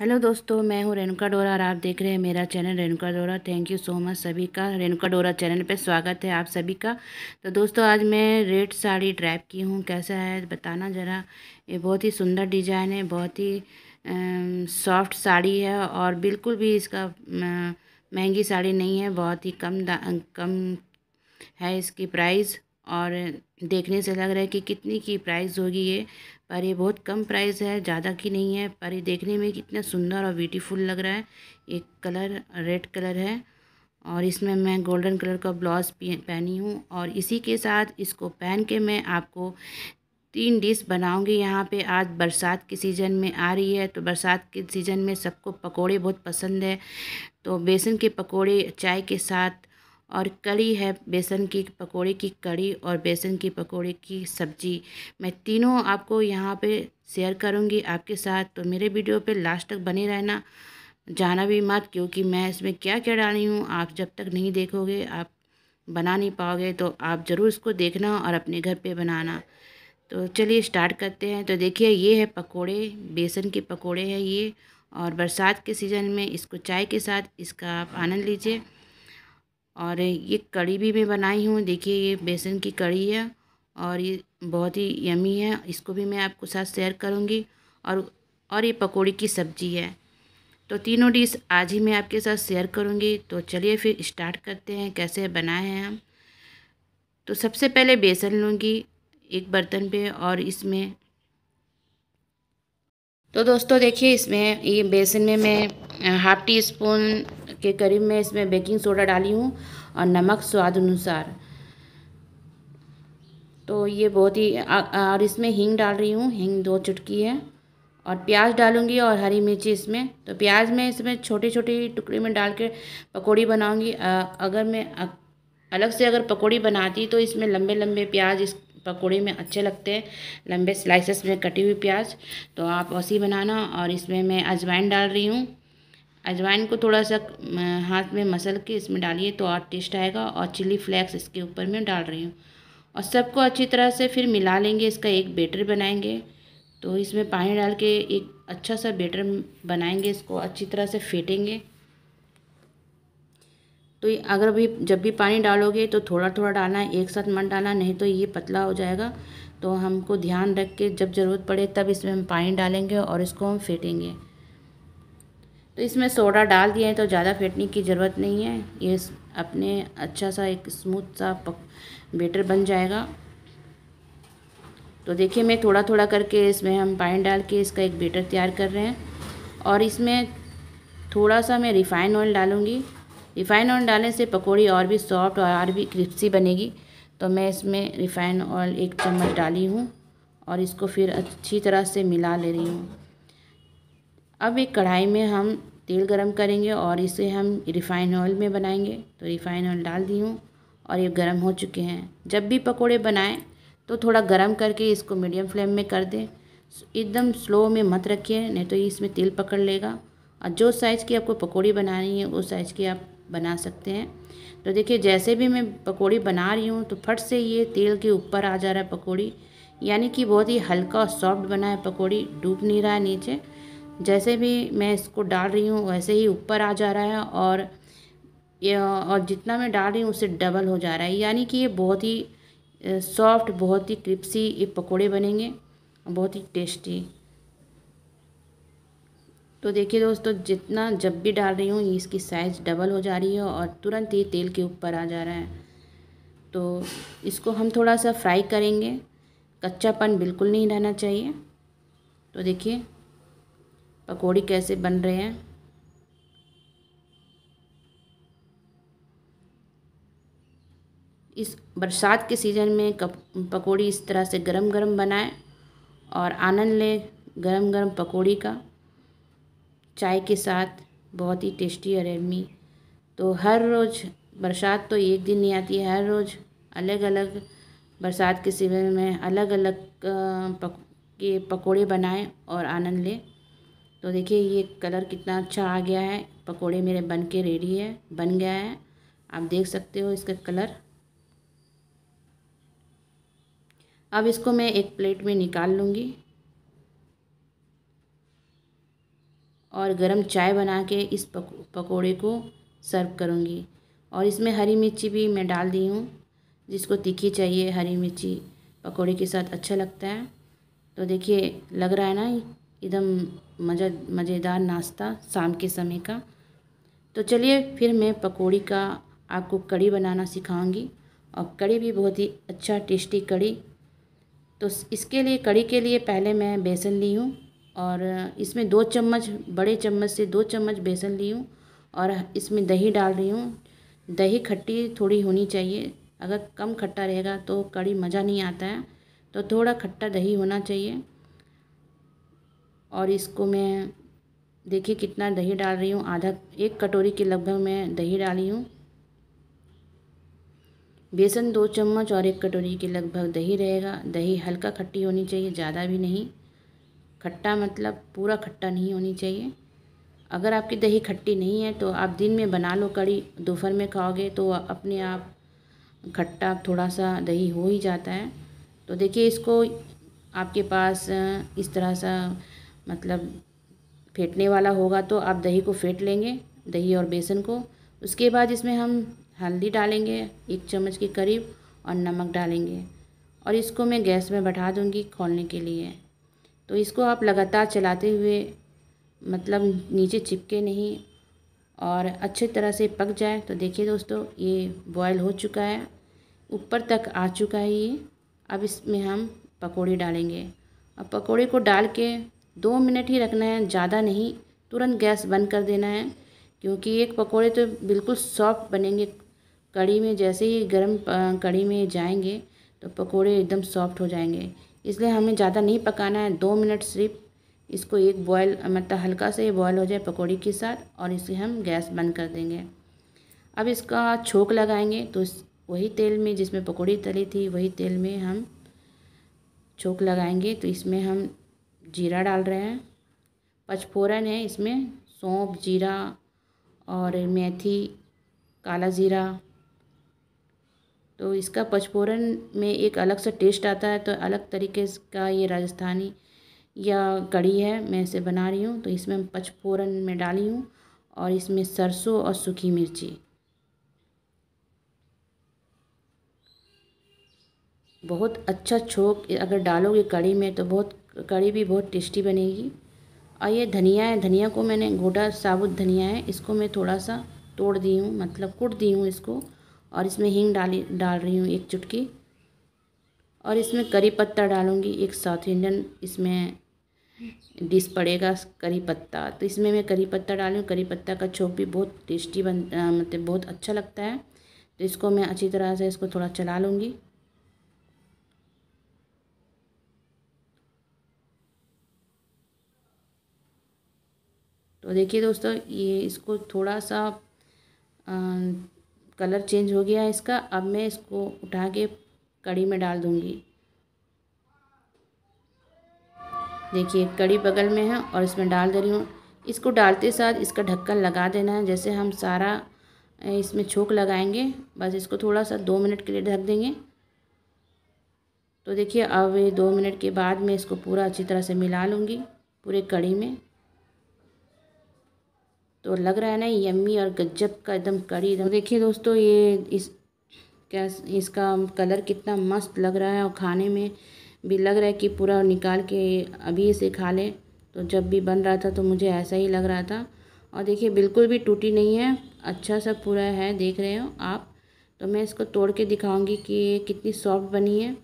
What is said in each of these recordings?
hello दोस्तों मैं हूं रेणुका डोरा और आप देख रहे हैं मेरा चैनल रेणुका डोरा थैंक यू सो मच सभी का रेणुका डोरा चैनल पे स्वागत है आप सभी का तो दोस्तों आज मैं रेड साड़ी ट्रैप की हूं कैसा है बताना ज़रा ये बहुत ही सुंदर डिजाइन है बहुत ही सॉफ्ट साड़ी है और बिल्कुल भी इसका महंगी साड़ी नहीं है बहुत ही कम कम है इसकी प्राइस और देखने से लग रहा है कि कितनी की प्राइस होगी ये पर ये बहुत कम प्राइस है ज़्यादा की नहीं है पर ये देखने में कितना सुंदर और ब्यूटीफुल लग रहा है एक कलर रेड कलर है और इसमें मैं गोल्डन कलर का ब्लाउज पहनी हूँ और इसी के साथ इसको पहन के मैं आपको तीन डिश बनाऊंगी यहाँ पे आज बरसात के सीज़न में आ रही है तो बरसात के सीज़न में सबको पकोड़े बहुत पसंद है तो बेसन के पकोड़े चाय के साथ और कड़ी है बेसन की पकोड़े की कड़ी और बेसन की पकोड़े की सब्ज़ी मैं तीनों आपको यहाँ पे शेयर करूँगी आपके साथ तो मेरे वीडियो पे लास्ट तक बने रहना जाना भी मत क्योंकि मैं इसमें क्या क्या डाली हूँ आप जब तक नहीं देखोगे आप बना नहीं पाओगे तो आप ज़रूर इसको देखना और अपने घर पर बनाना तो चलिए स्टार्ट करते हैं तो देखिए ये है पकौड़े बेसन के पकौड़े हैं ये और बरसात के सीज़न में इसको चाय के साथ इसका आप आनंद लीजिए और ये कड़ी भी मैं बनाई हूँ देखिए ये बेसन की कड़ी है और ये बहुत ही यमी है इसको भी मैं आपको साथ शेयर करूँगी और और ये पकौड़ी की सब्ज़ी है तो तीनों डिश आज ही मैं आपके साथ शेयर करूँगी तो चलिए फिर स्टार्ट करते हैं कैसे बनाए हैं हम तो सबसे पहले बेसन लूँगी एक बर्तन पे और इसमें तो दोस्तों देखिए इसमें ये बेसन में मैं हाफ टी स्पून के करीब मैं इसमें बेकिंग सोडा डाली हूँ और नमक स्वाद अनुसार तो ये बहुत ही और इसमें हींग डाल रही हूँ हींग दो चुटकी है और प्याज डालूंगी और हरी मिर्ची इसमें तो प्याज मैं इसमें छोटे छोटे टुकड़े में डाल के पकौड़ी बनाऊँगी अगर मैं अलग से अगर पकौड़ी बनाती तो इसमें लंबे लंबे प्याज इस पकौड़े में अच्छे लगते हैं लंबे स्लाइसेस में कटी हुई प्याज तो आप वैसी बनाना और इसमें मैं अजवाइन डाल रही हूँ अजवाइन को थोड़ा सा हाथ में मसल के इसमें डालिए तो और टेस्ट आएगा और चिली फ्लेक्स इसके ऊपर में डाल रही हूँ और सबको अच्छी तरह से फिर मिला लेंगे इसका एक बेटर बनाएंगे तो इसमें पानी डाल के एक अच्छा सा बेटर बनाएंगे इसको अच्छी तरह से फेंटेंगे तो अगर भी जब भी पानी डालोगे तो थोड़ा थोड़ा डालना है एक साथ मत डालना नहीं तो ये पतला हो जाएगा तो हमको ध्यान रख के जब ज़रूरत पड़े तब इसमें हम पानी डालेंगे और इसको हम फेंटेंगे तो इसमें सोडा डाल दिए हैं तो ज़्यादा फेंटने की ज़रूरत नहीं है ये अपने अच्छा सा एक स्मूथ सा पक बेटर बन जाएगा तो देखिए मैं थोड़ा थोड़ा करके इसमें हम पानी डाल के इसका एक बेटर तैयार कर रहे हैं और इसमें थोड़ा सा मैं रिफ़ाइन ऑयल डालूँगी रिफ़ाइन ऑयल डालने से पकौड़ी और भी सॉफ्ट और भी क्रिस्पी बनेगी तो मैं इसमें रिफ़ाइन ऑयल एक चम्मच डाली हूँ और इसको फिर अच्छी तरह से मिला ले रही हूँ अब एक कढ़ाई में हम तेल गरम करेंगे और इसे हम रिफ़ाइन ऑयल में बनाएंगे तो रिफ़ाइन ऑयल डाल दी हूँ और ये गरम हो चुके हैं जब भी पकोड़े बनाएं तो थोड़ा गरम करके इसको मीडियम फ्लेम में कर दें एकदम स्लो में मत रखिए नहीं तो इसमें तेल पकड़ लेगा और जो साइज़ की आपको पकौड़ी बनानी है उस साइज़ की आप बना सकते हैं तो देखिए जैसे भी मैं पकौड़ी बना रही हूँ तो फट से ये तेल के ऊपर आ जा रहा है पकौड़ी यानी कि बहुत ही हल्का और सॉफ्ट बना है पकौड़ी डूब नहीं रहा है नीचे जैसे भी मैं इसको डाल रही हूँ वैसे ही ऊपर आ जा रहा है और और जितना मैं डाल रही हूँ उससे डबल हो जा रहा है यानी कि ये बहुत ही सॉफ्ट बहुत ही क्रिप्सी ये पकौड़े बनेंगे बहुत ही टेस्टी तो देखिए दोस्तों जितना जब भी डाल रही हूँ इसकी साइज़ डबल हो जा रही है और तुरंत ही तेल के ऊपर आ जा रहा है तो इसको हम थोड़ा सा फ्राई करेंगे कच्चापन बिल्कुल नहीं रहना चाहिए तो देखिए पकौड़ी कैसे बन रहे हैं इस बरसात के सीज़न में पकौड़ी इस तरह से गरम गरम बनाएं और आनंद लें गरम गरम पकौड़ी का चाय के साथ बहुत ही टेस्टी है एमी तो हर रोज़ बरसात तो एक दिन नहीं आती है हर रोज़ अलग अलग बरसात के सीजन में अलग अलग पक के पकोड़े बनाएं और आनंद लें तो देखिए ये कलर कितना अच्छा आ गया है पकोड़े मेरे बन के रेडी है बन गया है आप देख सकते हो इसका कलर अब इसको मैं एक प्लेट में निकाल लूँगी और गरम चाय बना के इस पकोड़े को सर्व करूँगी और इसमें हरी मिर्ची भी मैं डाल दी हूँ जिसको तीखी चाहिए हरी मिर्ची पकोड़े के साथ अच्छा लगता है तो देखिए लग रहा है ना एकदम मज़ा मज़ेदार नाश्ता शाम के समय का तो चलिए फिर मैं पकौड़ी का आपको कड़ी बनाना सिखाऊंगी और कड़ी भी बहुत ही अच्छा टेस्टी कड़ी तो इसके लिए कड़ी के लिए पहले मैं बेसन ली हूँ और इसमें दो चम्मच बड़े चम्मच से दो चम्मच बेसन ली हूँ और इसमें दही डाल रही हूँ दही खट्टी थोड़ी होनी चाहिए अगर कम खट्टा रहेगा तो कड़ी मज़ा नहीं आता है तो थोड़ा खट्टा दही होना चाहिए और इसको मैं देखिए कितना दही डाल रही हूँ आधा एक कटोरी के लगभग मैं दही डाली हूँ बेसन दो चम्मच और एक कटोरी के लगभग दही रहेगा दही हल्का खट्टी होनी चाहिए ज़्यादा भी नहीं खट्टा मतलब पूरा खट्टा नहीं होनी चाहिए अगर आपकी दही खट्टी नहीं है तो आप दिन में बना लो कड़ी दोपहर में खाओगे तो अपने आप खट्टा थोड़ा सा दही हो ही जाता है तो देखिए इसको आपके पास इस तरह सा मतलब फेंटने वाला होगा तो आप दही को फेंट लेंगे दही और बेसन को उसके बाद इसमें हम हल्दी डालेंगे एक चम्मच के करीब और नमक डालेंगे और इसको मैं गैस में बैठा दूँगी खोलने के लिए तो इसको आप लगातार चलाते हुए मतलब नीचे चिपके नहीं और अच्छे तरह से पक जाए तो देखिए दोस्तों ये बॉयल हो चुका है ऊपर तक आ चुका है ये अब इसमें हम पकोड़े डालेंगे अब पकोड़े को डाल के दो मिनट ही रखना है ज़्यादा नहीं तुरंत गैस बंद कर देना है क्योंकि एक पकोड़े तो बिल्कुल सॉफ्ट बनेंगे कड़ी में जैसे ही गर्म कड़ी में जाएंगे तो पकोड़े एकदम सॉफ्ट हो जाएंगे इसलिए हमें ज़्यादा नहीं पकाना है दो मिनट सिर्फ इसको एक बॉयल मतलब हल्का से बॉयल हो जाए पकौड़ी के साथ और इसे हम गैस बंद कर देंगे अब इसका छोंक लगाएंगे तो वही तेल में जिसमें पकौड़ी तली थी वही तेल में हम छोंक लगाएंगे तो इसमें हम जीरा डाल रहे हैं पचफोरन है इसमें सौंप जीरा और मेथी काला ज़ीरा तो इसका पचफोरन में एक अलग सा टेस्ट आता है तो अलग तरीके का ये राजस्थानी या कड़ी है मैं इसे बना रही हूँ तो इसमें पचपोरन पचफोरन में डाली हूँ और इसमें सरसों और सूखी मिर्ची बहुत अच्छा छोक अगर डालोगे कड़ी में तो बहुत कड़ी भी बहुत टेस्टी बनेगी और ये धनिया है धनिया को मैंने गोटा साबुत धनिया है इसको मैं थोड़ा सा तोड़ दी हूँ मतलब कुट दी हूँ इसको और इसमें हींग डाली डाल रही हूँ एक चुटकी और इसमें करी पत्ता डालूँगी एक साउथ इंडियन इसमें डिश पड़ेगा करी पत्ता तो इसमें मैं करी पत्ता डाली हूँ करी पत्ता का छोप भी बहुत टेस्टी बन मतलब बहुत अच्छा लगता है तो इसको मैं अच्छी तरह से इसको थोड़ा चला लूँगी तो देखिए दोस्तों ये इसको थोड़ा सा आ, कलर चेंज हो गया है इसका अब मैं इसको उठा के कड़ी में डाल दूँगी देखिए कड़ी बगल में है और इसमें डाल दे रही हूँ इसको डालते साथ इसका ढक्कन लगा देना है जैसे हम सारा इसमें छोक लगाएंगे बस इसको थोड़ा सा दो मिनट के लिए ढक देंगे तो देखिए अब दो मिनट के बाद मैं इसको पूरा अच्छी तरह से मिला लूँगी पूरे कड़ी में तो लग रहा है ना यम्मी और गजब का एकदम कड़ी तो देखिए दोस्तों ये इस क्या इसका कलर कितना मस्त लग रहा है और खाने में भी लग रहा है कि पूरा निकाल के अभी इसे खा लें तो जब भी बन रहा था तो मुझे ऐसा ही लग रहा था और देखिए बिल्कुल भी टूटी नहीं है अच्छा सा पूरा है देख रहे हो आप तो मैं इसको तोड़ के दिखाऊंगी कि ये कितनी सॉफ्ट बनी है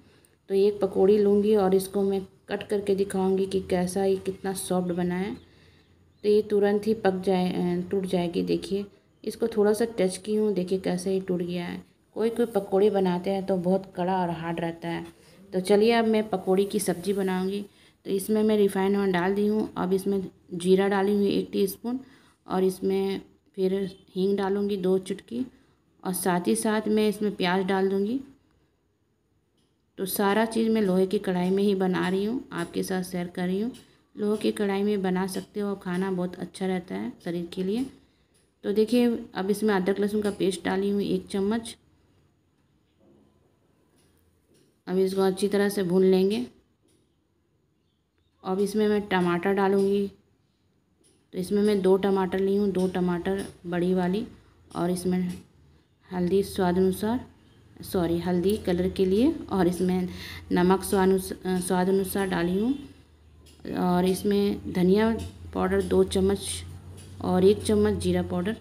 तो एक पकौड़ी लूँगी और इसको मैं कट करके दिखाऊंगी कि कैसा ये कितना सॉफ्ट बना है तो ये तुरंत ही पक जाए टूट जाएगी देखिए इसको थोड़ा सा टच की हूँ देखिए कैसे ही टूट गया है कोई कोई पकौड़े बनाते हैं तो बहुत कड़ा और हार्ड रहता है तो चलिए अब मैं पकौड़ी की सब्ज़ी बनाऊँगी तो इसमें मैं रिफाइंड ऑयल डाल दी हूँ अब इसमें जीरा डाली हुई एक टी और इसमें फिर हींग डालूँगी दो चुटकी और साथ ही साथ मैं इसमें प्याज डाल दूँगी तो सारा चीज़ मैं लोहे की कढ़ाई में ही बना रही हूँ आपके साथ शेयर कर रही हूँ लोहे की कढ़ाई में बना सकते हो खाना बहुत अच्छा रहता है शरीर के लिए तो देखिए अब इसमें अदरक लहसुन का पेस्ट डाली हुई एक चम्मच अब इसको अच्छी तरह से भून लेंगे अब इसमें मैं टमाटर डालूँगी तो इसमें मैं दो टमाटर ली हूँ दो टमाटर बड़ी वाली और इसमें हल्दी स्वाद अनुसार सॉरी हल्दी कलर के लिए और इसमें नमक स्वाद स्वाद अनुसार डाली हूँ और इसमें धनिया पाउडर दो चम्मच और एक चम्मच जीरा पाउडर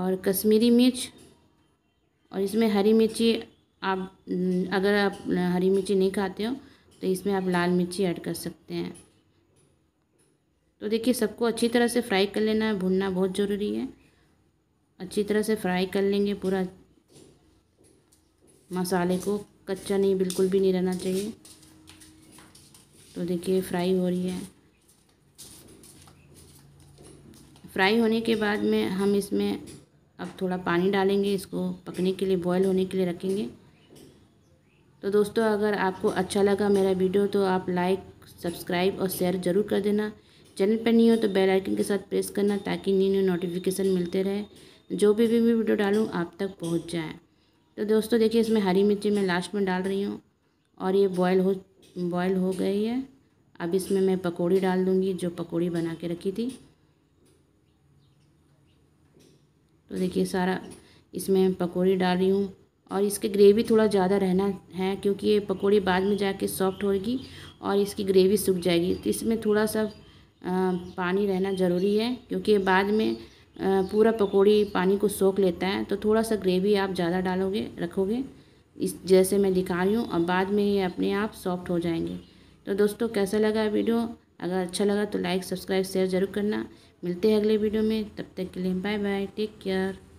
और कश्मीरी मिर्च और इसमें हरी मिर्ची आप अगर आप हरी मिर्ची नहीं खाते हो तो इसमें आप लाल मिर्ची ऐड कर सकते हैं तो देखिए सबको अच्छी तरह से फ्राई कर लेना है भुनना बहुत ज़रूरी है अच्छी तरह से फ्राई कर लेंगे पूरा मसाले को कच्चा नहीं बिल्कुल भी नहीं रहना चाहिए तो देखिए फ्राई हो रही है फ्राई होने के बाद में हम इसमें अब थोड़ा पानी डालेंगे इसको पकने के लिए बॉयल होने के लिए रखेंगे तो दोस्तों अगर आपको अच्छा लगा मेरा वीडियो तो आप लाइक सब्सक्राइब और शेयर ज़रूर कर देना चैनल पर नहीं हो तो बेल आइकन के साथ प्रेस करना ताकि न्यू न्यू नोटिफिकेशन मिलते रहे जो भी भी मैं वीडियो डालूँ आप तक पहुँच जाए तो दोस्तों देखिए इसमें हरी मिर्ची मैं लास्ट में डाल रही हूँ और ये बॉयल हो बॉयल हो गई है अब इसमें मैं पकौड़ी डाल दूँगी जो पकौड़ी बना के रखी थी तो देखिए सारा इसमें पकौड़ी डाल रही हूँ और इसकी ग्रेवी थोड़ा ज़्यादा रहना है क्योंकि ये पकौड़ी बाद में जाके सॉफ्ट होगी और इसकी ग्रेवी सूख जाएगी तो इसमें थोड़ा सा आ, पानी रहना ज़रूरी है क्योंकि बाद में पूरा पकौड़ी पानी को सोख लेता है तो थोड़ा सा ग्रेवी आप ज़्यादा डालोगे रखोगे इस जैसे मैं दिखा रही हूँ और बाद में ये अपने आप सॉफ्ट हो जाएंगे तो दोस्तों कैसा लगा वीडियो अगर अच्छा लगा तो लाइक सब्सक्राइब शेयर ज़रूर करना मिलते हैं अगले वीडियो में तब तक के लिए बाय बाय टेक केयर